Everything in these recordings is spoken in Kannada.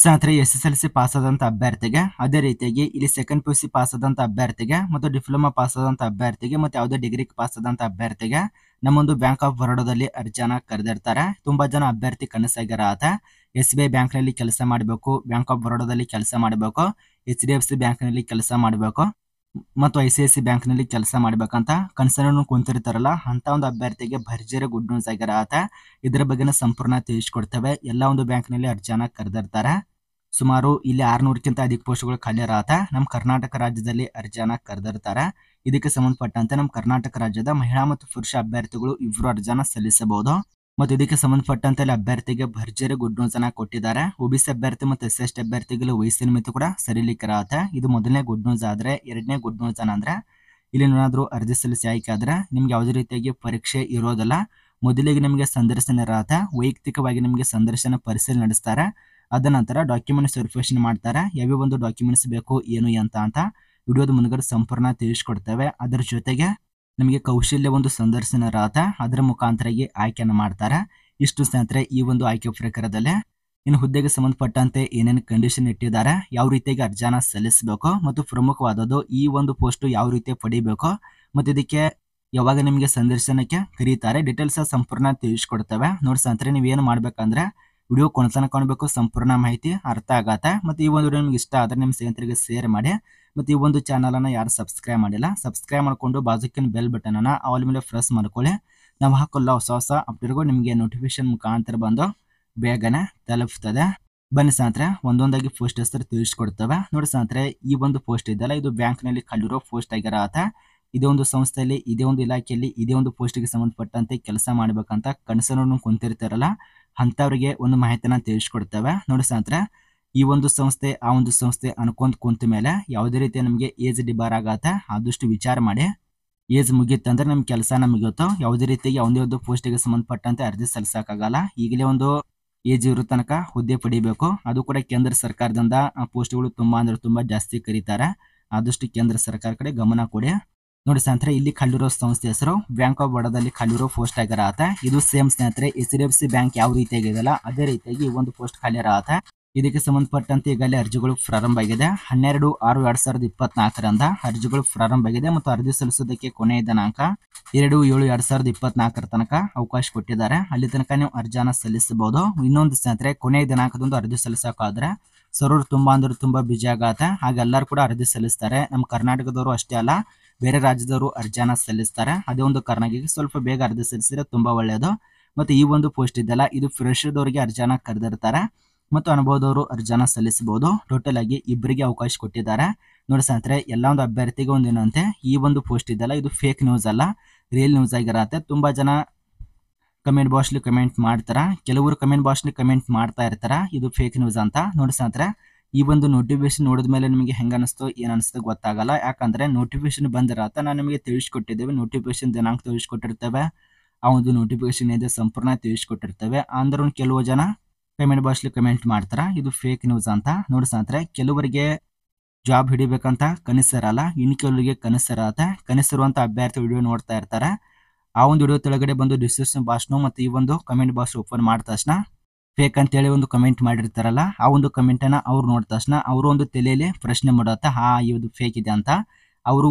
ಸ್ನೇಹಿತರೆ S S L C pass ಆದಂತ ಅಭ್ಯರ್ಥಿಗೆ ಅದೇ ರೀತಿಯಾಗಿ ಇಲ್ಲಿ second P U C pass ಆದಂತ ಅಭ್ಯರ್ಥಿಗೆ ಮತ್ತು ಡಿಪ್ಲೊಮಾ ಪಾಸ್ ಆದಂತ ಅಭ್ಯರ್ಥಿಗೆ ಮತ್ತೆ ಯಾವುದೇ ಡಿಗ್ರಿ ಪಾಸ್ ಆದಂತ ಅಭ್ಯರ್ಥಿಗೆ ನಮ್ಮೊಂದು ಬ್ಯಾಂಕ್ ಆಫ್ ಬರೋಡಾದಲ್ಲಿ ಅರ್ಜಿಯನ್ನು ಕರೆದಿರ್ತಾರೆ ತುಂಬಾ ಜನ ಅಭ್ಯರ್ಥಿ ಆತ ಎಸ್ ಬಿ ಐ ನಲ್ಲಿ ಕೆಲಸ ಮಾಡಬೇಕು ಬ್ಯಾಂಕ್ ಆಫ್ ಬರೋಡಾದಲ್ಲಿ ಕೆಲಸ ಮಾಡಬೇಕು ಎಚ್ ಡಿ ಎಫ್ ಸಿ ಬ್ಯಾಂಕ್ನಲ್ಲಿ ಕೆಲಸ ಮಾಡಬೇಕು ಮತ್ತು ಐ ಸಿ ಐ ಸಿ ನಲ್ಲಿ ಕೆಲಸ ಮಾಡ್ಬೇಕಂತ ಕನ್ಸರ್ನ್ ಕುಂತಿರ್ತಾರಲ್ಲ ಅಂತ ಒಂದು ಅಭ್ಯರ್ಥಿಗೆ ಭರ್ಜರಿ ಗುಡ್ ನ್ಯೂಸ್ ಆತ ಇದ್ರ ಬಗ್ಗೆ ಸಂಪೂರ್ಣ ತಿಳಿಸ್ಕೊಡ್ತೇವೆ ಎಲ್ಲ ಒಂದು ಬ್ಯಾಂಕ್ ನಲ್ಲಿ ಅರ್ಜಿಯನ್ನು ಕರೆದಿರ್ತಾರೆ ಸುಮಾರು ಇಲ್ಲಿ ಆರ್ನೂರಕ್ಕಿಂತ ಅಧಿಕ ಪೋಸ್ಟ್ಗಳು ಖಾಲಿ ಇರತ್ತ ನಮ್ಮ ಕರ್ನಾಟಕ ರಾಜ್ಯದಲ್ಲಿ ಅರ್ಜಿಯನ್ನ ಕರೆದಿರ್ತಾರೆ ಇದಕ್ಕೆ ಸಂಬಂಧಪಟ್ಟಂತೆ ನಮ್ಮ ಕರ್ನಾಟಕ ರಾಜ್ಯದ ಮಹಿಳಾ ಮತ್ತು ಪುರುಷ ಅಭ್ಯರ್ಥಿಗಳು ಇಬ್ಬರು ಅರ್ಜಿಯನ್ನ ಸಲ್ಲಿಸಬಹುದು ಮತ್ತು ಇದಕ್ಕೆ ಸಂಬಂಧಪಟ್ಟಂತೆ ಅಲ್ಲಿ ಅಭ್ಯರ್ಥಿಗೆ ಭರ್ಜರಿ ಗುಡ್ ನ್ಯೂಸ್ ಅನ್ನ ಕೊಟ್ಟಿದ್ದಾರೆ ಒಬಿಸಿ ಅಭ್ಯರ್ಥಿ ಮತ್ತು ಎಸ್ ಎಸ್ ಅಭ್ಯರ್ಥಿಗಳು ವಯಸ್ಸಿನ ಮಿತಿ ಕೂಡ ಸರಿಲಿಕ್ಕಿರತ್ತೆ ಇದು ಮೊದಲನೇ ಗುಡ್ ನ್ಯೂಸ್ ಆದರೆ ಎರಡನೇ ಗುಡ್ ನ್ಯೂಸ್ ಅಂದ್ರೆ ಇಲ್ಲಿ ಏನಾದರೂ ಅರ್ಜಿ ಸಲ್ಲಿಸಿ ಆಯ್ಕೆ ನಿಮ್ಗೆ ಯಾವುದೇ ರೀತಿಯಾಗಿ ಪರೀಕ್ಷೆ ಇರೋದಿಲ್ಲ ಮೊದಲಿಗೆ ನಿಮಗೆ ಸಂದರ್ಶನ ಇರತ್ತೆ ವೈಯಕ್ತಿಕವಾಗಿ ನಿಮಗೆ ಸಂದರ್ಶನ ಪರಿಶೀಲನೆ ನಡೆಸ್ತಾರೆ ಅದ ನಂತರ ಡಾಕ್ಯುಮೆಂಟ್ಸ್ ವೆರಿಫಿಕೇಶನ್ ಮಾಡ್ತಾರೆ ಯಾವ್ಯಾವ ಒಂದು ಡಾಕ್ಯುಮೆಂಟ್ಸ್ ಬೇಕು ಏನು ಅಂತ ಅಂತ ವಿಡಿಯೋದ ಮುಂದಗಡೆ ಸಂಪೂರ್ಣ ತಿಳಿಸ್ಕೊಡ್ತೇವೆ ಅದರ ಜೊತೆಗೆ ನಿಮಗೆ ಕೌಶಲ್ಯ ಒಂದು ಸಂದರ್ಶನ ರಾತ ಅದರ ಮುಖಾಂತರಾಗಿ ಆಯ್ಕೆಯನ್ನು ಮಾಡ್ತಾರೆ ಇಷ್ಟು ಸ್ನೇಹಿತರೆ ಈ ಒಂದು ಆಯ್ಕೆ ಪ್ರಕಾರದಲ್ಲಿ ಇನ್ನು ಹುದ್ದೆಗೆ ಸಂಬಂಧಪಟ್ಟಂತೆ ಏನೇನು ಕಂಡೀಷನ್ ಇಟ್ಟಿದ್ದಾರೆ ಯಾವ ರೀತಿಯಾಗಿ ಅರ್ಜಿನ ಸಲ್ಲಿಸಬೇಕು ಮತ್ತು ಪ್ರಮುಖವಾದದ್ದು ಈ ಒಂದು ಪೋಸ್ಟು ಯಾವ ರೀತಿ ಪಡಿಬೇಕು ಮತ್ತು ಇದಕ್ಕೆ ಯಾವಾಗ ನಿಮಗೆ ಸಂದರ್ಶನಕ್ಕೆ ಕರೀತಾರೆ ಡೀಟೇಲ್ಸ್ ಸಂಪೂರ್ಣ ತಿಳಿಸ್ಕೊಡ್ತವೆ ನೋಡಿ ಸ್ನೇಹಿತರೆ ನೀವೇನು ಮಾಡಬೇಕಂದ್ರೆ ವಿಡಿಯೋ ಕೊನೆತನ ಕಾಣಬೇಕು ಸಂಪೂರ್ಣ ಮಾಹಿತಿ ಅರ್ಥ ಆಗತ್ತೆ ಮತ್ತು ಈ ಒಂದು ವಿಡಿಯೋ ನಿಮ್ಗೆ ಇಷ್ಟ ಆದರೆ ನಿಮ್ಮ ಸ್ನೇಹಿತರಿಗೆ ಶೇರ್ ಮಾಡಿ ಮತ್ತು ಈ ಒಂದು ಚಾನಲನ್ನು ಯಾರು ಸಬ್ಸ್ಕ್ರೈಬ್ ಮಾಡಿಲ್ಲ ಸಬ್ಸ್ಕ್ರೈಬ್ ಮಾಡಿಕೊಂಡು ಬಾಜುಕಿನ ಬೆಲ್ ಬಟನ್ ಆಲ್ ಮೇಲೆ ಪ್ರೆಸ್ ಮಾಡ್ಕೊಳ್ಳಿ ನಾವು ಹಾಕೊಲ್ಲ ಹೊಸ ಹೊಸ ಅಪ್ಡೇಟ್ಗಳು ನಿಮಗೆ ನೋಟಿಫಿಕೇಶನ್ ಮುಖಾಂತರ ಬಂದು ಬೇಗನೆ ತಲುಪ್ತದೆ ಬನ್ನಿ ಸಾಂತ್ರೆ ಒಂದೊಂದಾಗಿ ಪೋಸ್ಟ್ ಹೆಸರು ತಿಳಿಸ್ಕೊಡ್ತವೆ ನೋಡಿ ಸಾಂತ್ರೆ ಈ ಒಂದು ಪೋಸ್ಟ್ ಇದೆಯಲ್ಲ ಇದು ಬ್ಯಾಂಕ್ನಲ್ಲಿ ಕಂಡಿರೋ ಪೋಸ್ಟ್ ಆಗಿರತ್ತೆ ಇದೇ ಒಂದು ಸಂಸ್ಥೆಯಲ್ಲಿ ಇದೇ ಒಂದು ಇಲಾಖೆಯಲ್ಲಿ ಇದೇ ಒಂದು ಪೋಸ್ಟಿಗೆ ಸಂಬಂಧಪಟ್ಟಂತೆ ಕೆಲಸ ಮಾಡಬೇಕಂತ ಕನಸನ್ನು ಕುಂತಿರ್ತಾರಲ್ಲ ಅಂಥವ್ರಿಗೆ ಒಂದು ಮಾಹಿತಿನ ತಿಳಿಸ್ಕೊಡ್ತೇವೆ ನೋಡಿ ಸ್ನೇಹಿತರೆ ಈ ಒಂದು ಸಂಸ್ಥೆ ಆ ಒಂದು ಸಂಸ್ಥೆ ಅನ್ಕೊಂತ ಕುಂತ ಮೇಲೆ ಯಾವುದೇ ರೀತಿ ನಮಗೆ ಏಜ್ ಡಿಬಾರ್ ಆಗತ್ತೆ ಆದಷ್ಟು ವಿಚಾರ ಮಾಡಿ ಏಜ್ ಅಂದ್ರೆ ನಮ್ಗೆ ಕೆಲಸ ಮುಗಿಯುತ್ತೋ ಯಾವುದೇ ರೀತಿಯಾಗಿ ಯಾವುದೇ ಒಂದು ಪೋಸ್ಟಿಗೆ ಸಂಬಂಧಪಟ್ಟಂತೆ ಅರ್ಜಿ ಸಲ್ಲಿಸೋಕ್ಕಾಗಲ್ಲ ಈಗಲೇ ಒಂದು ಏಜ್ ಇರೋ ತನಕ ಹುದ್ದೆ ಪಡಿಬೇಕು ಅದು ಕೂಡ ಕೇಂದ್ರ ಸರ್ಕಾರದಿಂದ ಆ ಪೋಸ್ಟ್ಗಳು ತುಂಬ ಅಂದ್ರೆ ತುಂಬ ಜಾಸ್ತಿ ಕರೀತಾರೆ ಆದಷ್ಟು ಕೇಂದ್ರ ಸರ್ಕಾರ ಕಡೆ ಗಮನ ಕೊಡಿ ನೋಡಿ ಸ್ನೇಹಿತರೆ ಇಲ್ಲಿ ಕಲ್ಲಿರೋ ಸಂಸ್ಥೆ ಹೆಸರು ಬ್ಯಾಂಕ್ ಆಫ್ ಬಡೋದಲ್ಲಿ ಕಲ್ಲಿರೋ ಪೋಸ್ಟ್ ಆಗಿರ ಇದು ಸೇಮ್ ಸ್ನೇಹಿತರೆ H D F C bank ಯಾವ ರೀತಿಯಾಗಿದೆಯಲ್ಲ ಅದೇ ರೀತಿಯಾಗಿ ಒಂದು ಪೋಸ್ಟ್ ಖಾಲಿ ಆತ ಇದಕ್ಕೆ ಸಂಬಂಧಪಟ್ಟಂತೆ ಈಗಲೇ ಅರ್ಜಿಗಳು ಪ್ರಾರಂಭ ಆಗಿದೆ ಹನ್ನೆರಡು ಆರು ಎರಡ್ ಸಾವಿರದ ಇಪ್ಪತ್ನಾಲ್ಕರಿಂದ ಅರ್ಜಿಗಳು ಪ್ರಾರಂಭ ಆಗಿದೆ ಮತ್ತು ಅರ್ಜಿ ಸಲ್ಲಿಸೋದಕ್ಕೆ ಕೊನೆಯ ದಿನಾಂಕ ಎರಡು ಏಳು ಎರಡ್ ಸಾವಿರದ ಇಪ್ಪತ್ನಾಲ್ಕರ ತನಕ ಅವಕಾಶ ಕೊಟ್ಟಿದ್ದಾರೆ ಅಲ್ಲಿ ತನಕ ನೀವು ಅರ್ಜಿಯನ್ನು ಸಲ್ಲಿಸಬಹುದು ಇನ್ನೊಂದು ಸ್ನೇಹಿತರೆ ಕೊನೆಯ ದಿನಾಂಕದಂದು ಅರ್ಜಿ ಸಲ್ಲಿಸೋಕಾದ್ರೆ ಸರ್ವರು ತುಂಬಾ ಅಂದ್ರೆ ತುಂಬಾ ಬಿಜಿ ಆಗತ್ತೆ ಹಾಗೆ ಎಲ್ಲರೂ ಕೂಡ ಅರ್ಜಿ ಸಲ್ಲಿಸ್ತಾರೆ ನಮ್ಮ ಕರ್ನಾಟಕದವರು ಅಷ್ಟೇ ಅಲ್ಲ ಬೇರೆ ರಾಜ್ಯದವರು ಅರ್ಜಾನ ಸಲ್ಲಿಸ್ತಾರೆ ಅದೇ ಒಂದು ಕಾರಣಕ್ಕೆ ಸ್ವಲ್ಪ ಬೇಗ ಅರ್ಜಿ ಸಲ್ಲಿಸಿದ್ರೆ ತುಂಬಾ ಒಳ್ಳೆಯದು ಮತ್ತು ಈ ಒಂದು ಪೋಸ್ಟ್ ಇದೆಲ್ಲ ಇದು ಫ್ರೆಶರ್ದವರಿಗೆ ಅರ್ಜಾನ ಕರೆದಿರ್ತಾರೆ ಮತ್ತು ಅನುಭವದವರು ಅರ್ಜಾನ ಸಲ್ಲಿಸಬಹುದು ಟೋಟಲ್ ಆಗಿ ಇಬ್ಬರಿಗೆ ಅವಕಾಶ ಕೊಟ್ಟಿದ್ದಾರೆ ನೋಡಿ ಸ್ನೇಹಿತರೆ ಎಲ್ಲ ಒಂದು ಅಭ್ಯರ್ಥಿಗೆ ಒಂದೇನಂತೆ ಈ ಒಂದು ಪೋಸ್ಟ್ ಇದ್ದಲ್ಲ ಇದು ಫೇಕ್ ನ್ಯೂಸ್ ಅಲ್ಲ ರಿಯಲ್ ನ್ಯೂಸ್ ಆಗಿರತ್ತೆ ತುಂಬ ಜನ ಕಮೆಂಟ್ ಬಾಕ್ಸ್ಲಿ ಕಮೆಂಟ್ ಮಾಡ್ತಾರೆ ಕೆಲವರು ಕಮೆಂಟ್ ಬಾಕ್ಸ್ಲಿ ಕಮೆಂಟ್ ಮಾಡ್ತಾ ಇರ್ತಾರೆ ಇದು ಫೇಕ್ ನ್ಯೂಸ್ ಅಂತ ನೋಡಿ ಸ್ನೇಹಿತರೆ ಈ ಒಂದು ನೋಟಿಫಿಕೇಶನ್ ನೋಡಿದ ಮೇಲೆ ನಿಮಗೆ ಹೆಂಗ ಅನಿಸ್ತೋ ಏನ್ ಅನಿಸ್ತೋ ಗೊತ್ತಾಗಲ್ಲ ಯಾಕಂದ್ರೆ ನೋಟಿಫಿಕೇಶನ್ ಬಂದಿರತ್ತ ನಾನು ನಿಮಗೆ ತಿಳಿಸ್ಕೊಟ್ಟಿದ್ದೇವೆ ನೋಟಿಫಿಕೇಶನ್ ದಿನಾಂಕ ತಿಳಿಸ್ಕೊಟ್ಟಿರ್ತೇವೆ ಆ ಒಂದು ನೋಟಿಫಿಕೇಶನ್ ಇದೆ ಸಂಪೂರ್ಣ ತಿಳಿಸ್ಕೊಟ್ಟಿರ್ತೇವೆ ಅಂದ್ರೆ ಕೆಲವು ಜನ ಪೇಮೆಂಟ್ ಬಾಕ್ಸ್ಲಿ ಕಮೆಂಟ್ ಮಾಡ್ತಾರೆ ಇದು ಫೇಕ್ ನ್ಯೂಸ್ ಅಂತ ನೋಡಿ ಕೆಲವರಿಗೆ ಜಾಬ್ ಹಿಡಿಬೇಕಂತ ಕನಸಿರಲ್ಲ ಇನ್ನು ಕೆಲವರಿಗೆ ಕನಸಿರತ್ತೆ ಕನಸಿರುವಂಥ ಅಭ್ಯರ್ಥಿ ವಿಡಿಯೋ ನೋಡ್ತಾ ಇರ್ತಾರೆ ಆ ಒಂದು ವಿಡಿಯೋ ತೆಳಗಡೆ ಬಂದು ಡಿಸ್ಕ್ರಿಪ್ಷನ್ ನೋ ಮತ್ತು ಈ ಒಂದು ಕಮೆಂಟ್ ಬಾಕ್ಸ್ ಓಪನ್ ಮಾಡಿದ ತಕ್ಷಣ ಫೇಕ್ ಅಂತೇಳಿ ಒಂದು ಕಮೆಂಟ್ ಮಾಡಿರ್ತಾರಲ್ಲ ಆ ಒಂದು ಕಮೆಂಟನ್ನು ಅವ್ರು ನೋಡಿದ ತಕ್ಷಣ ಅವರು ಒಂದು ತಲೆಯಲ್ಲಿ ಪ್ರಶ್ನೆ ಮಾಡತ್ತ ಹಾ ಇದು ಫೇಕ್ ಇದೆ ಅಂತ ಅವರು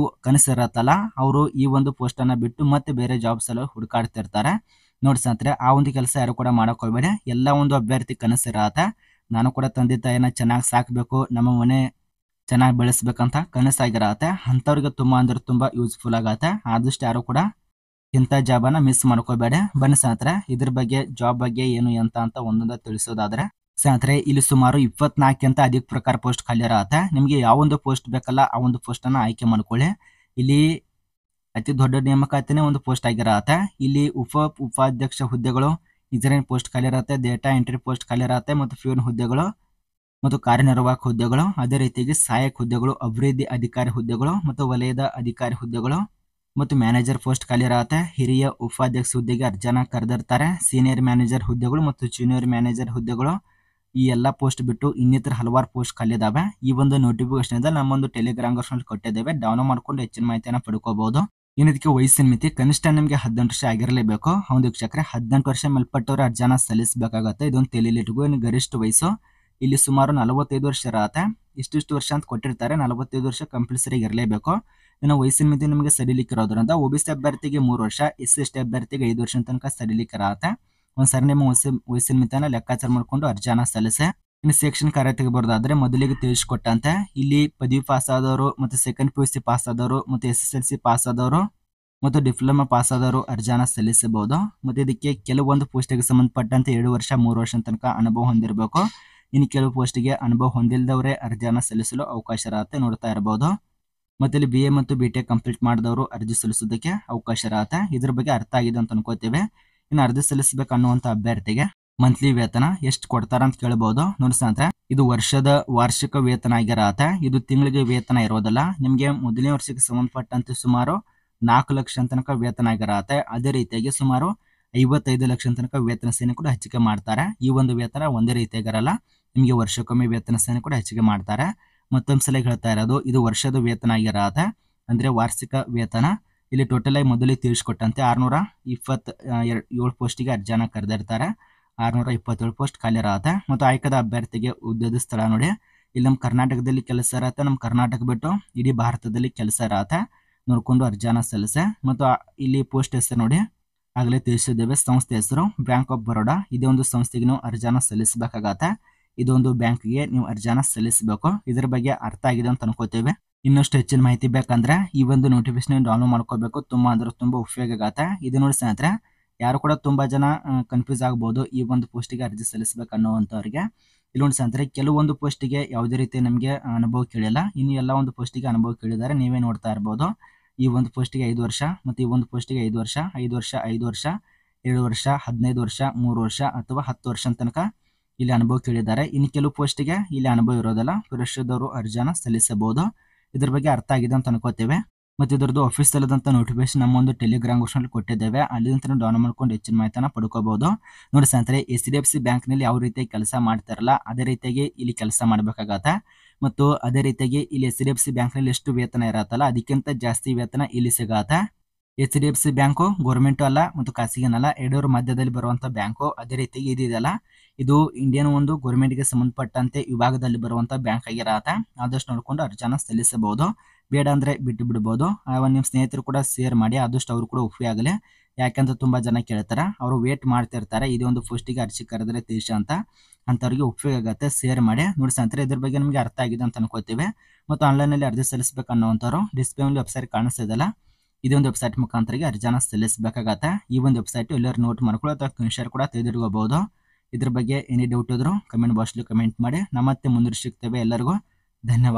ಇರತ್ತಲ್ಲ ಅವರು ಈ ಒಂದು ಪೋಸ್ಟನ್ನು ಬಿಟ್ಟು ಮತ್ತೆ ಬೇರೆ ಜಾಬ್ಸ್ ಹುಡುಕಾಡ್ತಿರ್ತಾರೆ ನೋಡಿ ಸಂತರೆ ಆ ಒಂದು ಕೆಲಸ ಯಾರು ಕೂಡ ಮಾಡೋಕ್ಕೋಗ್ಬೇಡಿ ಎಲ್ಲ ಒಂದು ಅಭ್ಯರ್ಥಿ ಕನಸಿರತ್ತೆ ನಾನು ಕೂಡ ತಂದೆ ತಾಯಿನ ಚೆನ್ನಾಗಿ ಸಾಕಬೇಕು ನಮ್ಮ ಮನೆ ಚೆನ್ನಾಗಿ ಬೆಳೆಸ್ಬೇಕಂತ ಕನಸಾಗಿರತ್ತೆ ಅಂಥವ್ರಿಗೆ ತುಂಬ ಅಂದ್ರೆ ತುಂಬ ಯೂಸ್ಫುಲ್ ಆಗತ್ತೆ ಆದಷ್ಟು ಯಾರು ಕೂಡ ಇಂಥ ಜಾಬನ್ನ ಮಿಸ್ ಮಾಡ್ಕೋಬೇಡ ಬನ್ನಿ ಸ್ನೇಹಿತರೆ ಇದ್ರ ಬಗ್ಗೆ ಜಾಬ್ ಬಗ್ಗೆ ಏನು ಎಂತ ಅಂತ ಒಂದೊಂದ ತಿಳಿಸೋದಾದ್ರೆ ಸ್ನೇಹಿತರೆ ಇಲ್ಲಿ ಸುಮಾರು ಇಪ್ಪತ್ನಾಲ್ಕಿಂತ ಅಧಿಕ ಪ್ರಕಾರ ಪೋಸ್ಟ್ ಖಾಲಿ ಇರತ್ತೆ ನಿಮಗೆ ಯಾವೊಂದು ಪೋಸ್ಟ್ ಬೇಕಲ್ಲ ಆ ಒಂದು ಪೋಸ್ಟನ್ನ ಆಯ್ಕೆ ಮಾಡ್ಕೊಳ್ಳಿ ಇಲ್ಲಿ ಅತಿ ದೊಡ್ಡ ನೇಮಕಾತಿನೇ ಒಂದು ಪೋಸ್ಟ್ ಆಗಿರತ್ತೆ ಇಲ್ಲಿ ಉಪ ಉಪಾಧ್ಯಕ್ಷ ಹುದ್ದೆಗಳು ಇಂಜಿನಿಯರಿಂಗ್ ಪೋಸ್ಟ್ ಖಾಲಿ ಇರತ್ತೆ ಡೇಟಾ ಎಂಟ್ರಿ ಪೋಸ್ಟ್ ಖಾಲಿ ಇರತ್ತೆ ಮತ್ತು ಫ್ಯೂನ್ ಹುದ್ದೆಗಳು ಮತ್ತು ಕಾರ್ಯನಿರ್ವಾಹಕ ಹುದ್ದೆಗಳು ಅದೇ ರೀತಿಯಾಗಿ ಸಹಾಯಕ ಹುದ್ದೆಗಳು ಅಭಿವೃದ್ಧಿ ಅಧಿಕಾರಿ ಹುದ್ದೆಗಳು ಮತ್ತು ವಲಯದ ಅಧಿಕಾರಿ ಹುದ್ದೆಗಳು ಮತ್ತು ಮ್ಯಾನೇಜರ್ ಪೋಸ್ಟ್ ಖಾಲಿ ಇರತ್ತೆ ಹಿರಿಯ ಉಪಾಧ್ಯಕ್ಷ ಹುದ್ದೆಗೆ ಅರ್ಜನ ಕರೆದಿರ್ತಾರೆ ಸೀನಿಯರ್ ಮ್ಯಾನೇಜರ್ ಹುದ್ದೆಗಳು ಮತ್ತು ಜೂನಿಯರ್ ಮ್ಯಾನೇಜರ್ ಹುದ್ದೆಗಳು ಈ ಎಲ್ಲ ಪೋಸ್ಟ್ ಬಿಟ್ಟು ಇನ್ನಿತರ ಹಲವಾರು ಪೋಸ್ಟ್ ಖಾಲಿ ಇದಾವೆ ಈ ಒಂದು ನೋಟಿಫಿಕೇಶನ್ ನಮ್ಮೊಂದು ಟೆಲಿಗ್ರಾಮ್ ಗೋಷ್ಠಿ ಕೊಟ್ಟಿದ್ದೇವೆ ಡೌನ್ಲೋಡ್ ಮಾಡ್ಕೊಂಡು ಹೆಚ್ಚಿನ ಮಾಹಿತಿಯನ್ನ ಪಡ್ಕೋಬಹುದು ಇನ್ನಿದಕ್ಕೆ ವಯಸ್ಸಿನ ಮಿತಿ ಕನಿಷ್ಠ ನಿಮಗೆ ಹದಿನೆಂಟು ವರ್ಷ ಆಗಿರಲೇಬೇಕು ಒಂದು ವೀಕ್ಷಕರೆ ಹದಿನೆಂಟು ವರ್ಷ ಮೇಲ್ಪಟ್ಟವರು ಅರ್ಜನ ಸಲ್ಲಿಸಬೇಕಾಗತ್ತೆ ಇದೊಂದು ತೆಲಿಲಿಟ್ಗೂ ಗರಿಷ್ಠ ವಯಸ್ಸು ಇಲ್ಲಿ ಸುಮಾರು ನಲವತ್ತೈದು ವರ್ಷ ಇರತ್ತೆ ಇಷ್ಟಿಷ್ಟು ವರ್ಷ ಅಂತ ಕೊಟ್ಟಿರ್ತಾರೆ ನಲವತ್ತೈದು ವರ್ಷ ಕಂಪಲ್ಸರಿ ಇರಲೇಬೇಕು ಇನ್ನು ವಯಸ್ಸಿನ ಮಿತಿ ನಿಮಗೆ ಸಡಿಲಿಕ್ಕಿರೋದ್ರಿಂದ ಒ ಬಿ ಸಿ ಅಭ್ಯರ್ಥಿಗೆ ಮೂರು ವರ್ಷ ಎಸ್ ಸಿ ಅಭ್ಯರ್ಥಿಗೆ ಐದು ವರ್ಷ ತನಕ ಸಡಿಲಿಕ್ಕಿರತ್ತೆ ಒಂದು ಸರಿ ನಿಮ್ಮ ವಯಸ್ಸಿನ ವಯಸ್ಸಿನ ಮಿತಿಯನ್ನು ಲೆಕ್ಕಾಚಾರ ಮಾಡಿಕೊಂಡು ಅರ್ಜಾನ ಸಲ್ಲಿಸೆ ಇನ್ನು ಸೆಕ್ಷನ್ ಕಾರ್ಯತೆಗೆ ಬರೋದಾದ್ರೆ ಮೊದಲಿಗೆ ತಿಳಿಸ್ಕೊಟ್ಟಂತೆ ಇಲ್ಲಿ ಪದವಿ ಪಾಸ್ ಆದವರು ಮತ್ತು second P U C pass ಆದವರು ಮತ್ತು S S L C pass ಆದವರು ಮತ್ತು ಡಿಪ್ಲೊಮಾ ಪಾಸ್ ಆದವರು ಅರ್ಜಾನ ಸಲ್ಲಿಸಬಹುದು ಮತ್ತು ಇದಕ್ಕೆ ಕೆಲವೊಂದು ಪೋಸ್ಟಿಗೆ ಸಂಬಂಧಪಟ್ಟಂತೆ ಎರಡು ವರ್ಷ ಮೂರು ವರ್ಷ ತನಕ ಅನುಭವ ಹೊಂದಿರಬೇಕು ಇನ್ನು ಕೆಲವು ಪೋಸ್ಟಿಗೆ ಅನುಭವ ಹೊಂದಿಲ್ಲದವರೇ ಅರ್ಜಿಯನ್ನ ಸಲ್ಲಿಸಲು ಅವಕಾಶ ಇರತ್ತೆ ನೋಡ್ತಾ ಇರಬಹುದು ಮತ್ತೆ ಇಲ್ಲಿ ಬಿ ಎ ಮತ್ತು ಬಿ ಟೆಕ್ ಕಂಪ್ಲೀಟ್ ಮಾಡಿದವರು ಅರ್ಜಿ ಸಲ್ಲಿಸೋದಕ್ಕೆ ಇರತ್ತೆ ಇದ್ರ ಬಗ್ಗೆ ಅರ್ಥ ಆಗಿದೆ ಅಂತ ಅನ್ಕೋತೇವೆ ಇನ್ನು ಅರ್ಜಿ ಸಲ್ಲಿಸಬೇಕು ಅನ್ನುವಂಥ ಅಭ್ಯರ್ಥಿಗೆ ಮಂತ್ಲಿ ವೇತನ ಎಷ್ಟು ಕೊಡ್ತಾರ ಅಂತ ಕೇಳಬಹುದು ನೋಡಿಸಂದ್ರೆ ಇದು ವರ್ಷದ ವಾರ್ಷಿಕ ವೇತನ ಆಗಿರತ್ತೆ ಇದು ತಿಂಗಳಿಗೆ ವೇತನ ಇರೋದಲ್ಲ ನಿಮಗೆ ಮೊದಲನೇ ವರ್ಷಕ್ಕೆ ಸಂಬಂಧಪಟ್ಟಂತೆ ಸುಮಾರು ನಾಲ್ಕು ಲಕ್ಷ ತನಕ ವೇತನ ಆಗಿರತ್ತೆ ಅದೇ ರೀತಿಯಾಗಿ ಸುಮಾರು ಐವತ್ತೈದು ಲಕ್ಷ ತನಕ ವೇತನ ಸೇನೆ ಕೂಡ ಹೆಚ್ಚಿಗೆ ಮಾಡ್ತಾರೆ ಈ ಒಂದು ವೇತನ ಒಂದೇ ರೀತಿಯಾಗಿರಲ್ಲ ನಿಮಗೆ ವರ್ಷಕ್ಕೊಮ್ಮೆ ವೇತನ ಸೇನೆ ಕೂಡ ಹೆಚ್ಚಿಗೆ ಮಾಡ್ತಾರೆ ಮತ್ತೊಂದು ಸಲ ಹೇಳ್ತಾ ಇರೋದು ಇದು ವರ್ಷದ ವೇತನ ಆಗಿರಾದ ಅಂದ್ರೆ ವಾರ್ಷಿಕ ವೇತನ ಇಲ್ಲಿ ಟೋಟಲ್ ಆಗಿ ಮೊದಲಿಗೆ ತಿಳಿಸ್ಕೊಟ್ಟಂತೆ ಆರ್ನೂರ ಇಪ್ಪತ್ತು ಎರಡು ಏಳು ಪೋಸ್ಟಿಗೆ ಅರ್ಜಾನ ಕರೆದಿರ್ತಾರೆ ಆರ್ನೂರ ಇಪ್ಪತ್ತೇಳು ಪೋಸ್ಟ್ ಖಾಲಿ ಇರತ್ತೆ ಮತ್ತು ಆಯ್ಕದ ಅಭ್ಯರ್ಥಿಗೆ ಉದ್ಯೋಗ ಸ್ಥಳ ನೋಡಿ ಇಲ್ಲಿ ನಮ್ಮ ಕರ್ನಾಟಕದಲ್ಲಿ ಕೆಲಸ ಇರತ್ತೆ ನಮ್ಮ ಕರ್ನಾಟಕ ಬಿಟ್ಟು ಇಡೀ ಭಾರತದಲ್ಲಿ ಕೆಲಸ ಇರತ್ತೆ ನೋಡ್ಕೊಂಡು ಅರ್ಜಾನ ಸಲ್ಲಿಸೆ ಮತ್ತು ಇಲ್ಲಿ ಪೋಸ್ಟ್ ಹೆಸರು ನೋಡಿ ಆಗಲೇ ತಿಳಿಸಿದ್ದೇವೆ ಸಂಸ್ಥೆ ಹೆಸರು ಬ್ಯಾಂಕ್ ಆಫ್ ಬರೋಡಾ ಇದೇ ಒಂದು ಸಂಸ್ಥೆಗೆ ನೀವು ಅರ್ಜಾನ ಸಲ್ಲಿಸಬೇಕಾಗತ್ತೆ ಇದೊಂದು ಬ್ಯಾಂಕ್ಗೆ ನೀವು ಅರ್ಜಾನ ಸಲ್ಲಿಸಬೇಕು ಇದರ ಬಗ್ಗೆ ಅರ್ಥ ಆಗಿದೆ ಅಂತ ಅನ್ಕೋತೇವೆ ಇನ್ನಷ್ಟು ಹೆಚ್ಚಿನ ಮಾಹಿತಿ ಬೇಕಂದ್ರೆ ಈ ಒಂದು ನೋಟಿಫಿಕೇಶನ್ ಡೌನ್ಲೋಡ್ ಮಾಡ್ಕೋಬೇಕು ತುಂಬಾ ಅಂದ್ರೆ ತುಂಬಾ ಉಪಯೋಗ ಆಗತ್ತೆ ಇದು ನೋಡಿ ಸ್ನೇಹಿತರೆ ಯಾರು ಕೂಡ ತುಂಬಾ ಜನ ಕನ್ಫ್ಯೂಸ್ ಆಗಬಹುದು ಈ ಒಂದು ಗೆ ಅರ್ಜಿ ಸಲ್ಲಿಸಬೇಕು ಅನ್ನೋವಂಥವ್ರಿಗೆ ಇಲ್ಲಿ ನೋಡಿ ಸ್ನೇಹಿತರೆ ಕೆಲವೊಂದು ಪೋಸ್ಟಿಗೆ ಯಾವುದೇ ರೀತಿ ನಮಗೆ ಅನುಭವ ಕೇಳಿಲ್ಲ ಇನ್ನು ಎಲ್ಲ ಒಂದು ಗೆ ಅನುಭವ ಕೇಳಿದ್ದಾರೆ ನೀವೇ ನೋಡ್ತಾ ಇರಬಹುದು ಈ ಒಂದು ಗೆ ಐದು ವರ್ಷ ಮತ್ತು ಈ ಒಂದು ಪೋಸ್ಟಿಗೆ ಐದು ವರ್ಷ ಐದು ವರ್ಷ ಐದು ವರ್ಷ ಏಳು ವರ್ಷ ಹದಿನೈದು ವರ್ಷ ಮೂರು ವರ್ಷ ಅಥವಾ ಹತ್ತು ವರ್ಷ ತನಕ ಇಲ್ಲಿ ಅನುಭವ ಕೇಳಿದ್ದಾರೆ ಇನ್ನು ಕೆಲವು ಗೆ ಇಲ್ಲಿ ಅನುಭವ ಇರೋದಲ್ಲ ಪುರುಷದವರು ಅರ್ಜಿಯನ್ನು ಸಲ್ಲಿಸಬಹುದು ಇದ್ರ ಬಗ್ಗೆ ಅರ್ಥ ಆಗಿದೆ ಅಂತ ಅನ್ಕೋತೇವೆ ಮತ್ತು ಇದರದ್ದು ಆಫೀಸ್ ಆದಂಥ ನೋಟಿಫಿಕೇಶನ್ ನಮ್ಮ ಒಂದು ಟೆಲಿಗ್ರಾಮ್ ಗ್ರೂಪ್ನಲ್ಲಿ ಕೊಟ್ಟಿದ್ದೇವೆ ಅಲ್ಲಿಂದ ಡೌನ್ ಮಾಡ್ಕೊಂಡು ಹೆಚ್ಚಿನ ಮಾಹಿತನ ಪಡ್ಕೋಬಹುದು ನೋಡಿ ಸ್ನೇಹಿತರೆ ಎಚ್ ಡಿ ಎಫ್ ಸಿ ನಲ್ಲಿ ಯಾವ ರೀತಿ ಕೆಲಸ ಮಾಡ್ತಾರಲ್ಲ ಅದೇ ರೀತಿಯಾಗಿ ಇಲ್ಲಿ ಕೆಲಸ ಮಾಡಬೇಕಾಗತ್ತೆ ಮತ್ತು ಅದೇ ರೀತಿಯಾಗಿ ಇಲ್ಲಿ ಎಚ್ ಡಿ ಎಫ್ ಸಿ ಬ್ಯಾಂಕ್ನಲ್ಲಿ ಎಷ್ಟು ವೇತನ ಇರತ್ತಲ್ಲ ಅದಕ್ಕಿಂತ ಜಾಸ್ತಿ ವೇತನ ಇಲ್ಲಿ ಸಿಗತ್ತೆ H D F C bank government ಅಲ್ಲ ಮತ್ತು ಅಲ್ಲ ಎರಡೂರು ಮಧ್ಯದಲ್ಲಿ ಬರುವಂಥ ಬ್ಯಾಂಕು ಅದೇ ರೀತಿ ಇದಿದೆಯಲ್ಲ ಇದು ಇಂಡಿಯನ್ ಒಂದು ಗೆ ಸಂಬಂಧಪಟ್ಟಂತೆ ವಿಭಾಗದಲ್ಲಿ ಬರುವಂಥ ಬ್ಯಾಂಕ್ ಆಗಿರತ್ತ ಆದಷ್ಟು ನೋಡಿಕೊಂಡು ಜನ ಸಲ್ಲಿಸಬಹುದು ಬೇಡ ಅಂದ್ರೆ ಬಿಟ್ಟು ಬಿಡ್ಬೋದು ನಿಮ್ಮ ಸ್ನೇಹಿತರು ಕೂಡ ಶೇರ್ ಮಾಡಿ ಆದಷ್ಟು ಅವರು ಕೂಡ ಉಪಯೋಗ ಆಗಲಿ ಯಾಕಂದ್ರೆ ತುಂಬಾ ಜನ ಕೇಳ್ತಾರೆ ಅವರು ವೇಟ್ ಮಾಡ್ತಿರ್ತಾರೆ ಇದೇ ಒಂದು ಗೆ ಅರ್ಜಿ ಕರೆದ್ರೆ ತೀರ್ಷ ಅಂತ ಅಂಥವ್ರಿಗೆ ಉಪಯೋಗ ಆಗುತ್ತೆ ಶೇರ್ ಮಾಡಿ ನೋಡಿ ಸ್ನೇಹಿತರೆ ಇದ್ರ ಬಗ್ಗೆ ನಮಗೆ ಅರ್ಥ ಆಗಿದೆ ಅಂತ ಅನ್ಕೋತೀವಿ ಮತ್ತು ಅಲ್ಲಿ ಅರ್ಜಿ ಸಲ್ಲಿಸಬೇಕು ಅನ್ನೋವಂಥವ್ರು ಡಿಸ್ಪ್ಲೇ ವೆಬ್ಸೈಟ್ ಕಾಣಿಸ್ತಿದೆಲ್ಲ ಇದೊಂದು ವೆಬ್ಸೈಟ್ ಮುಖಾಂತರ ಅರ್ಜಿನ ಸಲ್ಲಿಸಬೇಕಾಗತ್ತೆ ಈ ಒಂದು ವೆಬ್ಸೈಟ್ ಎಲ್ಲರೂ ನೋಟ್ ಮಾಡ್ಕೊಳ್ಳೋ ಅಥವಾ ಕನ್ಷರ್ ಶೇರ್ ಕೂಡ ತೆಗೆದುಕೋಬಹುದು ಇದ್ರ ಬಗ್ಗೆ ಎನಿ ಡೌಟ್ ಇದ್ರು ಕಮೆಂಟ್ ಬಾಕ್ಸ್ ಕಮೆಂಟ್ ಮಾಡಿ ನಮ್ಮತ್ತೆ ಮತ್ತೆ ಎಲ್ಲರಿಗೂ ಧನ್ಯವಾದ